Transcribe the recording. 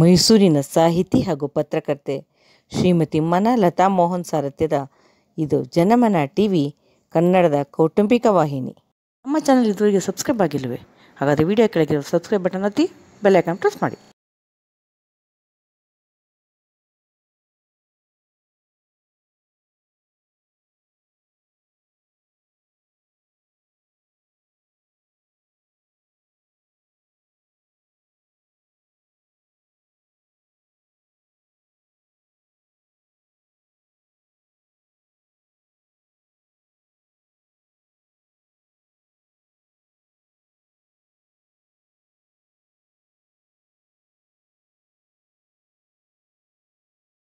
ಮೈಸೂರಿನ ಸಾಹಿತಿ ಹಾಗೂ ಪತ್ರಕರ್ತೆ ಶ್ರೀಮತಿ ಮನ ಲತಾ ಮೋಹನ್ ಸಾರಥ್ಯದ ಇದು ಜನಮನ ಟಿ ವಿ ಕನ್ನಡದ ಕೌಟುಂಬಿಕ ವಾಹಿನಿ ನಮ್ಮ ಚಾನಲ್ ಇದುವರೆಗೆ ಸಬ್ಸ್ಕ್ರೈಬ್ ಆಗಿಲ್ಲವೆ ಹಾಗಾದರೆ ವಿಡಿಯೋ ಕೆಳಗಿರೋ ಸಬ್ಸ್ಕ್ರೈಬ್ ಬಟನ್ ಒತ್ತಿ ಬೆಲ್ಲೈಕನ್ ಪ್ರೆಸ್ ಮಾಡಿ